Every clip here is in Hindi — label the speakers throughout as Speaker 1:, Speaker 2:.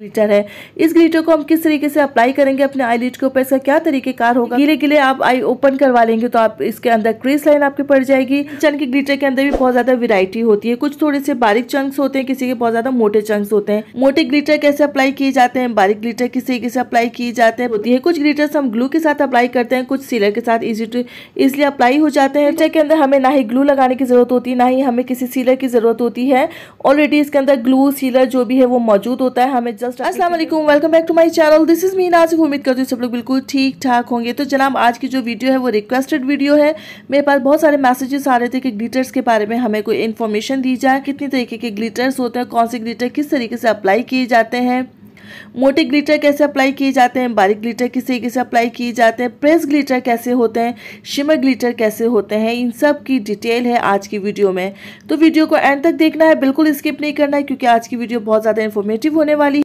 Speaker 1: ग्लिटर है इस ग्लिटर को हम किस तरीके से अप्लाई करेंगे अपने आई के ऊपर इसका क्या कार होगा गिले गिले आप आई ओपन करवा लेंगे तो आप इसके अंदर क्रीस लाइन आपके पड़ जाएगी चंद के ग्लिटर के अंदर भी बहुत ज्यादा वेरायटी होती है कुछ थोड़े से बारीक चंक्स होते हैं किसी के बहुत ज्यादा मोटे चंक्स होते हैं मोटे ग्लिटर कैसे अप्लाई किए जाते हैं बारीक ग्लिटर किस तरीके से अप्लाई किए जाते हैं होती है कुछ ग्लिटर्स हम ग्लू के साथ अप्लाई करते हैं कुछ सीलर के साथ इजी टू इजिली अप्लाई हो जाते हैं ग्लिटर के अंदर हमें ना ही ग्लू लगाने की जरूरत होती है ना ही हमें किसी सीलर की जरूरत होती है ऑलरेडी इसके अंदर ग्लू सीलर जो भी है वो मौजूद होता है हमें असलम welcome back to my channel this is Meena से उम्मीद करती हूँ सब लोग बिल्कुल ठीक ठाक होंगे तो जनाब आज की जो वीडियो है वो रिक्वेस्टेड वीडियो है मेरे पास बहुत सारे मैसेजेस आ रहे थे कि ग्लिटर्स के बारे में हमें कोई इन्फॉर्मेशन दी जाए कितनी तरीके के ग्लिटर्स होते हैं कौन से ग्लिटर किस तरीके से अप्लाई किए जाते हैं मोटे ग्लिटर कैसे अप्लाई किए जाते हैं बारीक ग्लिटर किस तरीके से अप्लाई किए जाते हैं प्रेस ग्लिटर कैसे होते हैं शिमर ग्लिटर कैसे होते हैं इन सब की डिटेल है आज की वीडियो में तो वीडियो को एंड तक देखना है बिल्कुल स्किप नहीं करना है क्योंकि आज की वीडियो बहुत ज़्यादा इन्फॉर्मेटिव होने वाली है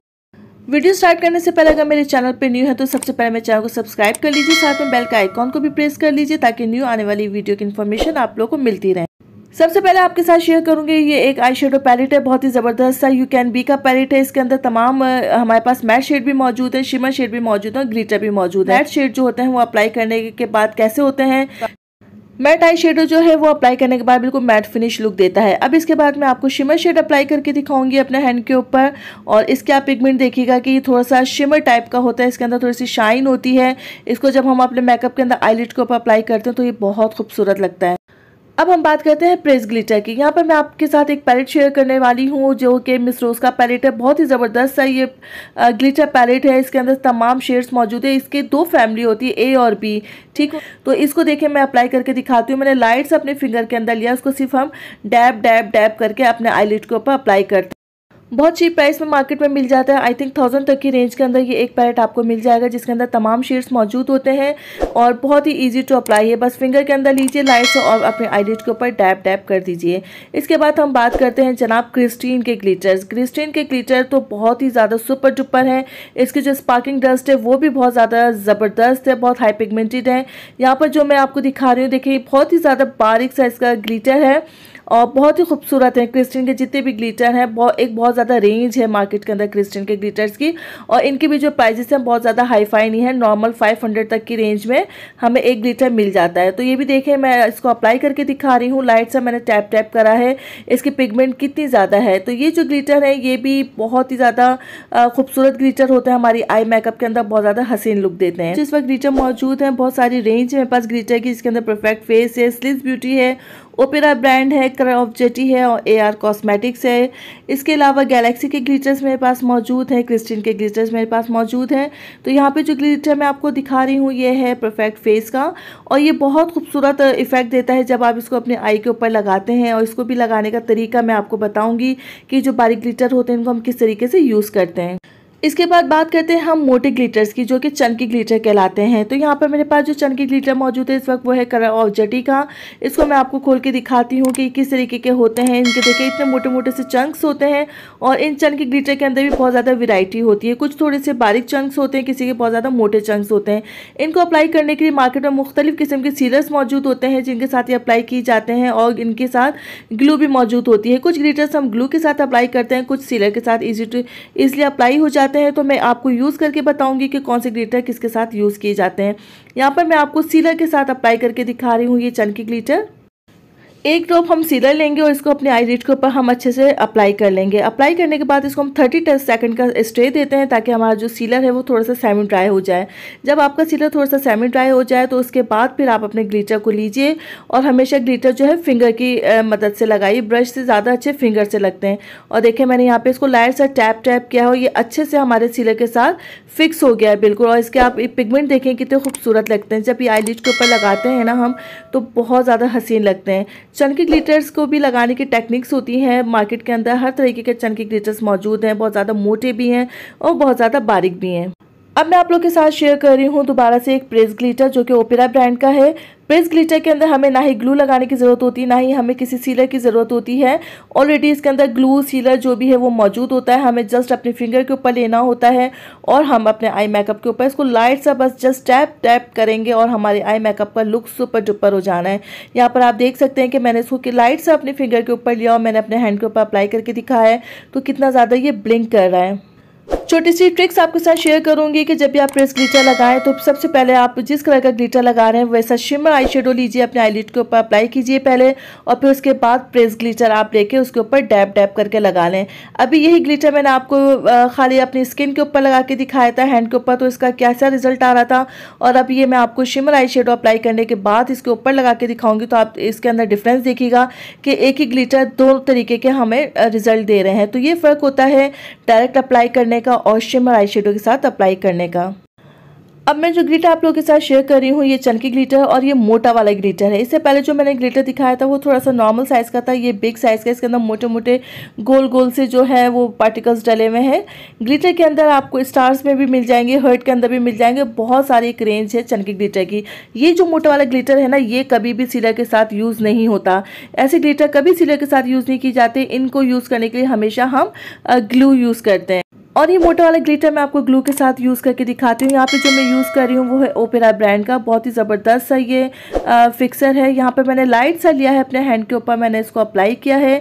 Speaker 1: वीडियो स्टार्ट करने से पहले अगर मेरे चैनल पर न्यू है तो सबसे पहले मेरे चैनल को सब्सक्राइब कर लीजिए साथ में बेल का आइकॉन को भी प्रेस कर लीजिए ताकि न्यू आने वाली वीडियो की इन्फॉर्मेशन आप लोग को मिलती रहे सबसे पहले आपके साथ शेयर करूंगी ये एक आई शेडो पैलेट है बहुत ही ज़बरदस्त सा यू कैन बी का पैलेट है इसके अंदर तमाम हमारे पास मैट शेड भी मौजूद है शिमर शेड भी मौजूद है ग्लिटर भी मौजूद है मैट शेड जो होते हैं वो अप्लाई करने के बाद कैसे होते हैं मैट आई शेडो जो है वो अप्लाई करने के बाद बिल्कुल मैट फिनिश लुक देता है अब इसके बाद मैं आपको शिमर शेड अप्लाई करके दिखाऊंगी अपने हैंड के ऊपर और इसके आप पिगमेंट देखिएगा कि थोड़ा सा शिमर टाइप का होता है इसके अंदर थोड़ी सी शाइन होती है इसको जब हम अपने मेकअप के अंदर आईलिट के ऊपर अप्लाई करते हैं तो ये बहुत खूबसूरत लगता है अब हम बात करते हैं प्रेस ग्लिटर की यहाँ पर मैं आपके साथ एक पैलेट शेयर करने वाली हूँ जो कि मिस रोज़ का पैलेट है बहुत ही ज़बरदस्त है ये ग्लिटर पैलेट है इसके अंदर तमाम शेड्स मौजूद है इसके दो फैमिली होती है ए और बी ठीक तो इसको देखिए मैं अप्लाई करके दिखाती हूँ मैंने लाइट्स अपने फिंगर के अंदर लिया उसको सिर्फ हम डैब डैब डैब करके अपने आईलिट के ऊपर अप्लाई करते बहुत चीप प्राइस में मार्केट में मिल जाता है आई थिंक थाउजेंड तक की रेंज के अंदर ये एक पैलेट आपको मिल जाएगा जिसके अंदर तमाम शेड्स मौजूद होते हैं और बहुत ही ईजी टू अप्लाई है बस फिंगर के अंदर लीजिए लाइट से और अपने आईलेट के ऊपर डैप डैप कर दीजिए इसके बाद हम बात करते हैं जनाब क्रिस्टीन के ग्लीटर्स क्रिस्टीन के ग्लीटर तो बहुत ही ज़्यादा सुपर डुपर हैं इसकी जो स्पार्किंग डस्ट है वो भी बहुत ज़्यादा ज़बरदस्त है बहुत हाई पिगमेंटेड है यहाँ पर जो मैं आपको दिखा रही हूँ देखिए बहुत ही ज़्यादा बारिक साइज़ का ग्लीटर है और बहुत ही खूबसूरत हैं क्रिस्टिन के जितने भी ग्लिटर हैं बहुत एक बहुत ज़्यादा रेंज है मार्केट के अंदर क्रिस्टिन के ग्लिटर्स की और इनके भी जो प्राइजेस हैं बहुत ज़्यादा हाई फाई नहीं है नॉर्मल फाइव तक की रेंज में हमें एक ग्लिटर मिल जाता है तो ये भी देखें मैं इसको अप्लाई करके दिखा रही हूँ लाइट से मैंने टैप टैप करा है इसकी पिगमेंट कितनी ज़्यादा है तो ये जो ग्लीटर है ये भी बहुत ही ज़्यादा खूबसूरत ग्लीटर होता है हमारी आई मेकअप के अंदर बहुत ज़्यादा हसीन लुक देते हैं जिस वक्त ग्लीटर मौजूद हैं बहुत सारी रेंज है मेरे पास ग्लीटर की इसके अंदर परफेक्ट फेस है स्लिस ब्यूटी है ओपेरा ब्रांड है ऑफ जेटी है और ए आर कॉस्मेटिक्स है इसके अलावा गैलेक्सी के ग्लिटर्स मेरे पास मौजूद हैं क्रिस्टिन के ग्लिटर्स मेरे पास मौजूद हैं तो यहाँ पे जो ग्लिटर मैं आपको दिखा रही हूँ ये है परफेक्ट फेस का और ये बहुत खूबसूरत इफेक्ट देता है जब आप इसको अपने आई के ऊपर लगाते हैं और इसको भी लगाने का तरीका मैं आपको बताऊँगी कि जो बारीक ग्लिटर होते हैं इनको हम किस तरीके से यूज़ करते हैं इसके बाद बात करते हैं हम मोटे ग्लिटर्स की जो कि चनकी ग्लिटर कहलाते हैं तो यहाँ पर मेरे पास जो चनकी ग्लिटर मौजूद है इस वक्त वो है कलर ऑफ जटी का इसको मैं आपको खोल के दिखाती हूँ कि किस तरीके के होते हैं इनके देखिए इतने मोटे मोटे से चंक्स होते हैं और इन चनकी ग्लिटर के अंदर भी बहुत ज़्यादा वेराइटी होती है कुछ थोड़े से बारीक चंक्स होते हैं किसी के बहुत ज़्यादा मोटे चंक्स होते हैं इनको अप्लाई करने के लिए मार्केट में मुख्तलिफ़ किस्म के सीरस मौजूद होते हैं जिनके साथ ये अप्लाई किए जाते हैं और इनके साथ ग्लू भी मौजूद होती है कुछ ग्लिटर्स हम ग्लू के साथ अप्लाई करते हैं कुछ सीलर के साथ ईजी टू इज़ली अप्लाई हो जाते जाते हैं तो मैं आपको यूज़ करके बताऊंगी कि कौन से ग्लीटर किसके साथ यूज़ किए जाते हैं यहाँ पर मैं आपको सीलर के साथ अप्लाई करके दिखा रही हूँ ये चनकी ग्लीटर एक ड्रॉप हम सीलर लेंगे और इसको अपने आई के ऊपर हम अच्छे से अप्लाई कर लेंगे अप्लाई करने के बाद इसको हम थर्टी सेकंड का स्टे देते हैं ताकि हमारा जो सीलर है वो थोड़ा सा सेमी ड्राई हो जाए जब आपका सीलर थोड़ा सा सेमी ड्राई हो जाए तो उसके बाद फिर आप अपने ग्लीटर को लीजिए और हमेशा ग्लीटर जो है फिंगर की मदद से लगाइए ब्रश से ज़्यादा अच्छे फिंगर से लगते हैं और देखिए मैंने यहाँ पर इसको लाइट सा टैप टैप किया हो ये अच्छे से हमारे सीलर के साथ फिक्स हो गया है बिल्कुल और इसके आप पिगमेंट देखें कितने खूबसूरत लगते हैं जब ये आई के ऊपर लगाते हैं ना हम तो बहुत ज़्यादा हसीन लगते हैं चनकी ग्लिटर्स को भी लगाने की टेक्निक्स होती हैं मार्केट के अंदर हर तरीके के चनकी ग्लिटर्स मौजूद हैं बहुत ज़्यादा मोटे भी हैं और बहुत ज़्यादा बारीक भी हैं अब मैं आप लोग के साथ शेयर कर रही हूँ दोबारा से एक प्रेस ग्लिटर जो कि ओपेरा ब्रांड का है प्रेस ग्लिटर के अंदर हमें ना ही ग्लू लगाने की ज़रूरत होती है ना ही हमें किसी सीलर की ज़रूरत होती है ऑलरेडी इसके अंदर ग्लू सीलर जो भी है वो मौजूद होता है हमें जस्ट अपने फिंगर के ऊपर लेना होता है और हम अपने आई मेकअप के ऊपर इसको लाइट सा बस जस्ट टैप टैप करेंगे और हमारे आई मेकअप का लुक सुपर डुपर हो जाना है यहाँ पर आप देख सकते हैं कि मैंने इसको लाइट सा अपने फिंगर के ऊपर लिया और मैंने अपने हैंड के ऊपर अप्लाई करके दिखा है तो कितना ज़्यादा ये ब्लिंक कर रहा है छोटी सी ट्रिक्स आपके साथ शेयर करूंगी कि जब भी आप प्रेस ग्लीटर लगाएं तो सबसे पहले आप जिस कलर का ग्लीटर लगा रहे हैं वैसा शिमर आई शेडो लीजिए अपने आईलिट के ऊपर अप्लाई कीजिए पहले और फिर उसके बाद प्रेस ग्लीटर आप लेके उसके ऊपर डैप डैप करके लगा लें अभी यही ग्लीटर मैंने आपको खाली अपनी स्किन के ऊपर लगा के दिखाया था हैंड के ऊपर तो इसका कैसा रिजल्ट आ रहा था और अब ये मैं आपको शिमर आई शेडो अप्लाई करने के बाद इसके ऊपर लगा के दिखाऊंगी तो आप इसके अंदर डिफरेंस देखिएगा कि एक ही ग्लीटर दो तरीके के हमें रिजल्ट दे रहे हैं तो ये फ़र्क होता है डायरेक्ट अप्लाई करने का का और शिमर आई के साथ अप्लाई करने का अब मैं जो ग्लिटर आप लोगों के साथ शेयर कर रही हूँ ये चनकी ग्लिटर और ये मोटा वाला ग्लिटर है इससे पहले जो मैंने ग्लिटर दिखाया था वो थोड़ा सा नॉर्मल साइज़ का था ये बिग साइज़ का इसके अंदर मोटे मोटे गोल गोल से जो है वो पार्टिकल्स डले हुए हैं ग्लिटर के अंदर आपको स्टार्स में भी मिल जाएंगे हर्ट के अंदर भी मिल जाएंगे बहुत सारी एक रेंज है चनकी ग्लीटर की ये जो मोटा वाला ग्लीटर है ना ये कभी भी सीलर के साथ यूज़ नहीं होता ऐसे ग्लीटर कभी सीलर के साथ यूज़ नहीं की जाते इनको यूज़ करने के लिए हमेशा हम ग्लू यूज़ करते हैं और ये मोटा वाला ग्लिटर मैं आपको ग्लू के साथ यूज़ करके दिखाती हूँ यहाँ पे जो मैं यूज़ कर रही हूँ वो है ओपेरा ब्रांड का बहुत ही ज़बरदस्त सा ये आ, फिक्सर है यहाँ पे मैंने लाइट सा लिया है अपने हैंड के ऊपर मैंने इसको अप्लाई किया है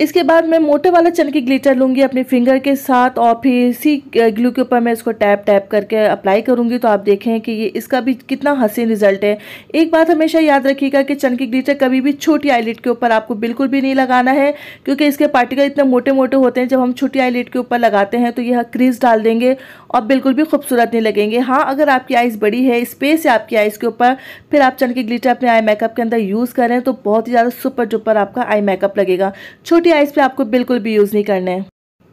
Speaker 1: इसके बाद मैं मोटे वाला चल के ग्लिटर लूँगी अपने फिंगर के साथ और फिर इसी ग्लू के ऊपर मैं इसको टैप टैप करके अप्लाई करूँगी तो आप देखें कि ये इसका भी कितना हसीन रिजल्ट है एक बात हमेशा याद रखिएगा कि चनकी ग्लिटर कभी भी छोटी आईलेट के ऊपर आपको बिल्कुल भी नहीं लगाना है क्योंकि इसके पार्टिकल इतने मोटे मोटे होते हैं जब हम छोटी आईलेट के ऊपर लगाते हैं तो यह क्रीज डाल देंगे और बिल्कुल भी खूबसूरत नहीं लगेंगे हाँ अगर आपकी आइज़ बड़ी है स्पेस है आपकी आइज़ के ऊपर फिर आप चनकी ग्लिटर अपने आई मेकअप के अंदर यूज़ करें तो बहुत ही ज़्यादा सुपर डुपर आपका आई मेकअप लगेगा छोटी मोटी आइज पे आपको बिल्कुल भी यूज़ नहीं करना है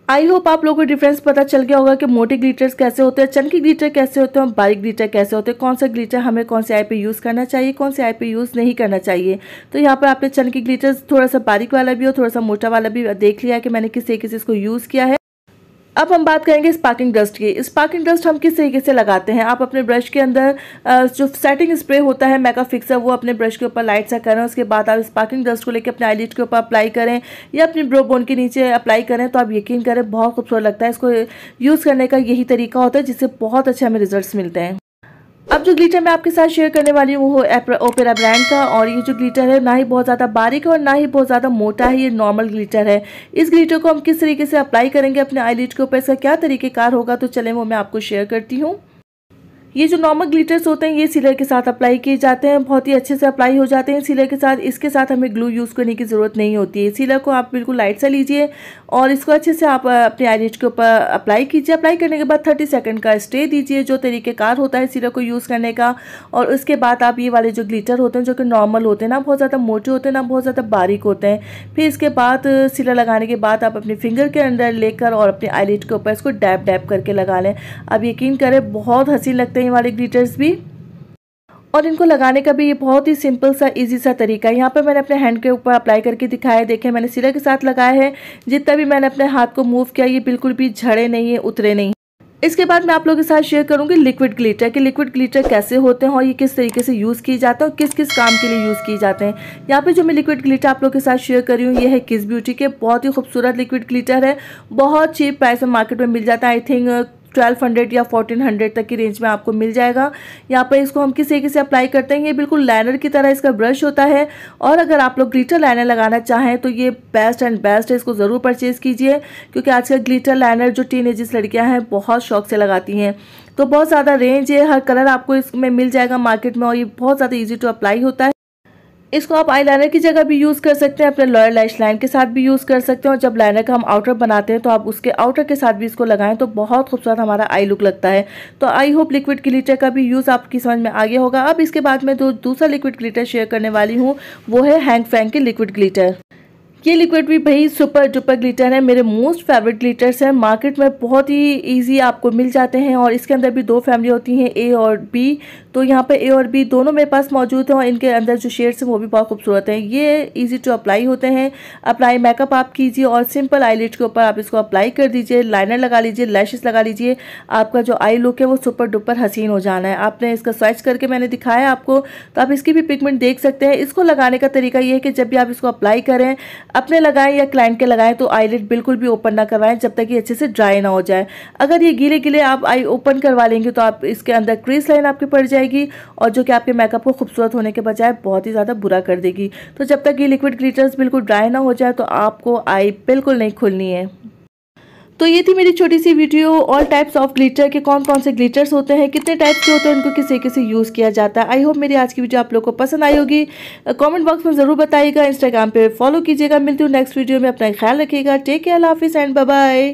Speaker 1: आई होप आप लोगों को डिफरेंस पता चल गया होगा कि मोटे ग्लिटर्स कैसे होते हैं चंकी ग्लिटर कैसे होते हैं बारीक ग्लिटर कैसे होते हैं कौन सा ग्लिटर हमें कौन से आई पे यूज़ करना चाहिए कौन से आई पे यूज़ नहीं करना चाहिए तो यहाँ पर आपने चंकी ग्लिटर्स थोड़ा सा बारीक वाला भी और थोड़ा सा मोटा वाला भी देख लिया कि मैंने किस तरीके से इसको यूज़ किया है अब हम बात करेंगे स्पार्किंग डस्ट की स्पार्किंग डस्ट हम किस तरीके से लगाते हैं आप अपने ब्रश के अंदर जो सेटिंग स्प्रे होता है मेकअप फिक्सर वो अपने ब्रश के ऊपर लाइट सा करें उसके बाद आप स्पार्किंग डस्ट को लेकर अपने आईलिट के ऊपर अप्लाई करें या अपनी ब्रो बोन के नीचे अप्लाई करें तो आप यकीन करें बहुत खूबसूरत लगता है इसको यूज़ करने का यही तरीका होता है जिससे बहुत अच्छे हमें रिजल्ट मिलते हैं अब जो ग्लिटर मैं आपके साथ शेयर करने वाली हूँ वो ओपेरा ब्रांड का और ये जो ग्लिटर है ना ही बहुत ज़्यादा बारीक है और ना ही बहुत ज़्यादा मोटा है ये नॉर्मल ग्लिटर है इस ग्लिटर को हम किस तरीके से अप्लाई करेंगे अपने आईलिट के ऊपर इसका क्या तरीकेकार होगा तो चले वो मैं आपको शेयर करती हूँ ये जो नॉर्मल ग्लिटर्स होते हैं ये सीलर के साथ अप्लाई किए जाते हैं बहुत ही अच्छे से अप्लाई हो जाते हैं सीलर के साथ इसके साथ हमें ग्लू यूज़ करने की ज़रूरत नहीं होती है सीलर को आप बिल्कुल लाइट सा लीजिए और इसको अच्छे से आप अपने आईनेट के ऊपर अप्लाई कीजिए अप्लाई करने के बाद थर्टी सेकेंड का स्टे दीजिए जो तरीक़ेकार होता है सीरप को यूज़ करने का और उसके बाद आप ये वाले जो ग्लीटर होते हैं जो कि नॉर्मल होते हैं ना बहुत ज़्यादा मोटे होते हैं ना बहुत ज़्यादा बारीक होते हैं फिर इसके बाद सीलर लगाने के बाद आप अपने फिंगर के अंदर लेकर और अपने आईलेट के ऊपर इसको डैप डैप करके लगा लें अब यकीन करें बहुत हंसी लगते हैं कहीं वाले ग्लीटर्स भी और इनको लगाने का भी ये बहुत ही सिंपल सा इजी सा तरीका है यहाँ पर मैंने अपने हैंड के ऊपर अप्लाई करके दिखाया है देखे मैंने सिरा के साथ लगाया है जितना भी मैंने अपने हाथ को मूव किया ये बिल्कुल भी झड़े नहीं है उतरे नहीं इसके बाद मैं आप लोगों के साथ शेयर करूंगी लिक्विड ग्लिटर कि लिक्विड ग्लिटर कैसे होते हैं और ये किस तरीके से यूज़ किए जाते हैं और किस किस काम के लिए यूज़ किए जाते हैं यहाँ पे जो मैं लिक्विड ग्लिटर आप लोगों के साथ शेयर कर रही हूँ ये है किस ब्यूटी के बहुत ही खूबसूरत लिक्विड ग्लिटर है बहुत चीप प्राइस में मार्केट में मिल जाता है आई थिंक ट्वेल्व हंड्रेड या फोर्टीन हंड्रेड तक की रेंज में आपको मिल जाएगा यहाँ पर इसको हम किसी किसी अप्लाई करते हैं ये बिल्कुल लाइनर की तरह इसका ब्रश होता है और अगर आप लोग ग्लिटर लाइनर लगाना चाहें तो ये बेस्ट एंड बेस्ट है इसको ज़रूर परचेज़ कीजिए क्योंकि आज का ग्लिटर लाइनर जो टीन लड़कियाँ हैं बहुत शौक से लगाती हैं तो बहुत ज़्यादा रेंज है हर कलर आपको इसमें मिल जाएगा मार्केट में और ये बहुत ज़्यादा ईजी टू अप्लाई होता है इसको आप आईलाइनर की जगह भी यूज़ कर सकते हैं अपने लॉयर लैश लाइन के साथ भी यूज़ कर सकते हैं और जब लाइनर का हम आउटर बनाते हैं तो आप उसके आउटर के साथ भी इसको लगाएं तो बहुत खूबसूरत हमारा आई लुक लगता है तो आई होप लिक्विड क्लीटर का भी यूज़ आपकी समझ में आगे होगा अब इसके बाद में जो दूसरा लिक्विड क्लीटर शेयर करने वाली हूँ वो है हैंग फैंग के लिक्विड क्लीटर ये लिक्विड भी भाई सुपर डुपर ग्लिटर है मेरे मोस्ट फेवरेट ग्लिटर्स हैं मार्केट में बहुत ही ईजी आपको मिल जाते हैं और इसके अंदर भी दो फैमिली होती हैं ए और बी तो यहाँ पर ए और बी दोनों मेरे पास मौजूद हैं और इनके अंदर जो शेड्स हैं वो भी बहुत खूबसूरत हैं ये ईजी टू अप्लाई होते हैं अप्लाई मेकअप आप कीजिए और सिंपल आईलिड के ऊपर आप इसको अप्लाई कर दीजिए लाइनर लगा लीजिए लैशेस लगा लीजिए आपका जो आई लुक है वो सुपर डुपर हसीन हो जाना है आपने इसका स्वैच करके मैंने दिखाया आपको तो आप इसकी भी पिगमेंट देख सकते हैं इसको लगाने का तरीका ये है कि जब भी आप इसको अप्लाई करें अपने लगाएं या क्लाइंट के लगाएं तो आईलेट बिल्कुल भी ओपन ना करवाएं जब तक ये अच्छे से ड्राई ना हो जाए अगर ये गीले गीले आप आई ओपन करवा लेंगे तो आप इसके अंदर क्रीज लाइन आपकी पड़ जाएगी और जो कि आपके मेकअप को खूबसूरत होने के बजाय बहुत ही ज़्यादा बुरा कर देगी तो जब तक ये लिक्विड ग्लीटर्स बिल्कुल ड्राई ना हो जाए तो आपको आई बिल्कुल नहीं खुलनी है तो ये थी मेरी छोटी सी video all types of glitter के कौन कौन से ग्लिटर्स होते हैं कितने टाइप्स के होते हैं उनको किसे किसे यूज़ किया जाता है आई होप मेरी आज की वीडियो आप लोग को पसंद आई होगी कमेंट बॉक्स में ज़रूर बताइएगा इंस्टाग्राम पे फॉलो कीजिएगा मिलती हूँ नेक्स्ट वीडियो में अपना ख्याल रखिएगा टेक केयर हाफिज़ एंड बाय